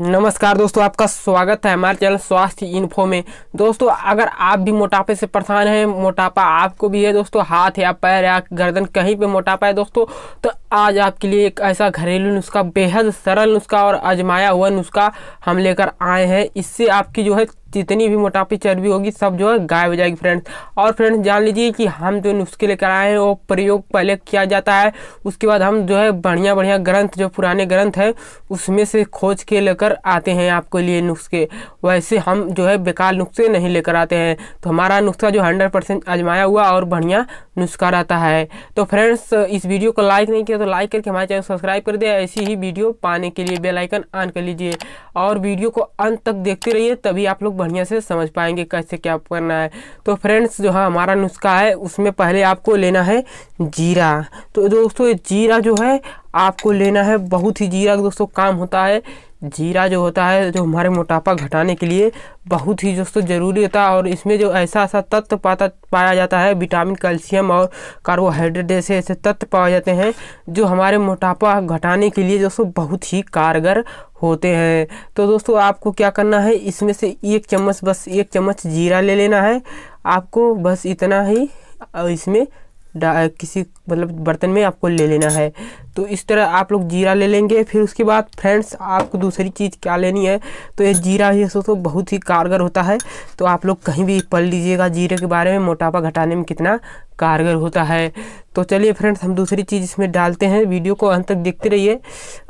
नमस्कार दोस्तों आपका स्वागत है हमारे चैनल स्वास्थ्य इन्फो में दोस्तों अगर आप भी मोटापे से परेशान हैं मोटापा आपको भी है दोस्तों हाथ या पैर या गर्दन कहीं पे मोटापा है दोस्तों तो आज आपके लिए एक ऐसा घरेलू नुस्खा बेहद सरल नुस्खा और आजमाया हुआ नुस्खा हम लेकर आए हैं इससे आपकी जो है जितनी भी मोटापी चर्बी होगी सब जो है गायब हो जाएगी फ्रेंड्स और फ्रेंड्स जान लीजिए कि हम जो नुस्खे लेकर आए हैं वो प्रयोग पहले किया जाता है उसके बाद हम जो है बढ़िया बढ़िया ग्रंथ जो पुराने ग्रंथ हैं उसमें से खोज के लेकर आते हैं आपके लिए नुस्खे वैसे हम जो है बेकार नुस्खे नहीं लेकर आते हैं तो हमारा नुस्खा जो हंड्रेड परसेंट आजमाया हुआ और बढ़िया नुस्खा रहता है तो फ्रेंड्स इस वीडियो को लाइक नहीं किया तो लाइक करके हमारे चैनल सब्सक्राइब कर दिया ऐसी ही वीडियो पाने के लिए बेलाइकन ऑन कर लीजिए और वीडियो को अंत तक देखते रहिए तभी आप लोग बढ़िया से समझ पाएंगे कैसे क्या करना है तो फ्रेंड्स जो है हाँ, हमारा नुस्खा है उसमें पहले आपको लेना है जीरा तो दोस्तों ये जीरा जो है आपको लेना है बहुत ही जीरा दोस्तों काम होता है जीरा जो होता है जो हमारे मोटापा घटाने के लिए बहुत ही दोस्तों ज़रूरी होता है और इसमें जो ऐसा ऐसा तत्व पाता पाया जाता है विटामिन कैल्शियम और कार्बोहाइड्रेट जैसे ऐसे तत्व पाए जाते हैं जो हमारे मोटापा घटाने के लिए दोस्तों बहुत ही कारगर होते हैं तो दोस्तों आपको क्या करना है इसमें से एक चम्मच बस एक चम्मच जीरा ले लेना है आपको बस इतना ही इसमें किसी मतलब बर्तन में आपको ले लेना है तो इस तरह आप लोग जीरा ले लेंगे फिर उसके बाद फ्रेंड्स आपको दूसरी चीज़ क्या लेनी है तो ये जीरा ये सो तो बहुत ही कारगर होता है तो आप लोग कहीं भी पढ़ लीजिएगा जीरे के बारे में मोटापा घटाने में कितना कारगर होता है तो चलिए फ्रेंड्स हम दूसरी चीज़ इसमें डालते हैं वीडियो को अंत तक देखते रहिए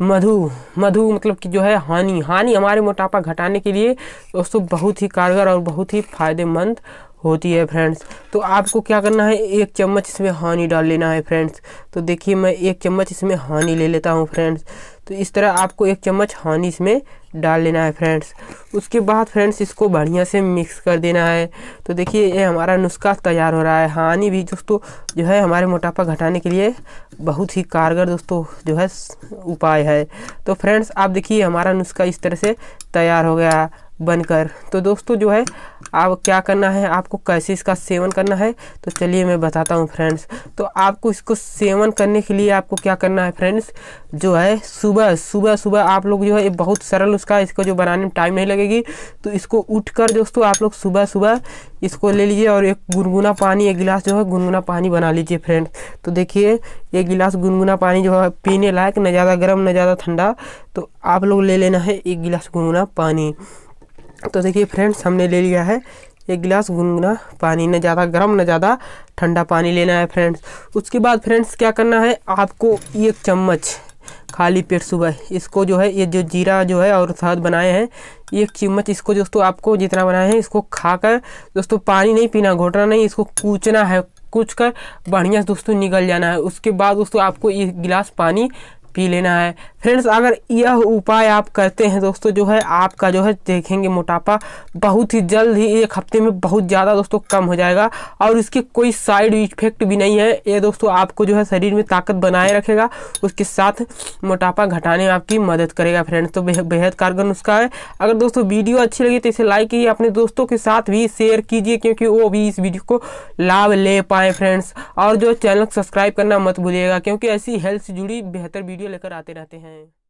मधु मधु मतलब कि जो है हानि हानि हमारे मोटापा घटाने के लिए दोस्तों बहुत ही कारगर और बहुत ही फ़ायदेमंद होती है फ्रेंड्स तो आपको क्या करना है एक चम्मच इसमें हानि डाल लेना है फ्रेंड्स तो देखिए मैं एक चम्मच इसमें हानि ले लेता हूँ फ्रेंड्स तो इस तरह आपको एक चम्मच हानि इसमें डाल लेना है फ्रेंड्स उसके बाद फ्रेंड्स इसको बढ़िया से मिक्स कर देना है तो देखिए ये हमारा नुस्खा तैयार हो रहा है हानि भी दोस्तों जो है हमारे मोटापा घटाने के लिए बहुत ही कारगर दोस्तों जो है उपाय है तो फ्रेंड्स आप देखिए हमारा नुस्खा इस तरह से तैयार हो गया बनकर तो दोस्तों जो है आप क्या करना है आपको कैसे इसका सेवन करना है तो चलिए मैं बताता हूँ फ्रेंड्स तो आपको इसको सेवन करने के लिए आपको क्या करना है फ्रेंड्स जो है सुबह सुबह सुबह सुबह आप लोग जो है बहुत सरल उसका इसको जो बनाने में टाइम नहीं लगेगी तो इसको उठ कर दोस्तों आप लोग सुबह सुबह इसको ले लीजिए और एक गुनगुना पानी एक गिलास जो है गुनगुना पानी बना लीजिए फ्रेंड तो देखिए एक गिलास गुनगुना पानी जो है पीने लायक ना ज़्यादा गर्म ना ज़्यादा ठंडा तो आप लोग ले लेना है एक गिलास गुनगुना पानी तो देखिए फ्रेंड्स हमने ले लिया है एक गिलास गुनगुना पानी ना ज़्यादा गर्म ना ज़्यादा ठंडा पानी लेना है फ्रेंड्स उसके बाद फ्रेंड्स क्या करना है आपको एक चम्मच खाली पेट सुबह इसको जो है ये जो जीरा जो है और शहद बनाए हैं एक चम्मच इसको दोस्तों आपको जितना बनाए हैं इसको खाकर दोस्तों पानी नहीं पीना घोटना नहीं इसको कूचना है कुछ कर बढ़िया से दोस्तों निकल जाना है उसके बाद दोस्तों आपको एक गिलास पानी पी लेना है फ्रेंड्स अगर यह उपाय आप करते हैं दोस्तों जो है आपका जो है देखेंगे मोटापा बहुत ही जल्द ही एक हफ्ते में बहुत ज़्यादा दोस्तों कम हो जाएगा और इसके कोई साइड इफेक्ट भी नहीं है ये दोस्तों आपको जो है शरीर में ताकत बनाए रखेगा उसके साथ मोटापा घटाने में आपकी मदद करेगा फ्रेंड्स तो बेहद बेहद कारगर नुस्खा है अगर दोस्तों वीडियो अच्छी लगी तो इसे लाइक कीजिए अपने दोस्तों के साथ भी शेयर कीजिए क्योंकि वो भी इस वीडियो को लाभ ले पाए फ्रेंड्स और जो चैनल सब्सक्राइब करना मत भूलिएगा क्योंकि ऐसी हेल्थ से जुड़ी बेहतर वीडियो लेकर आते रहते हैं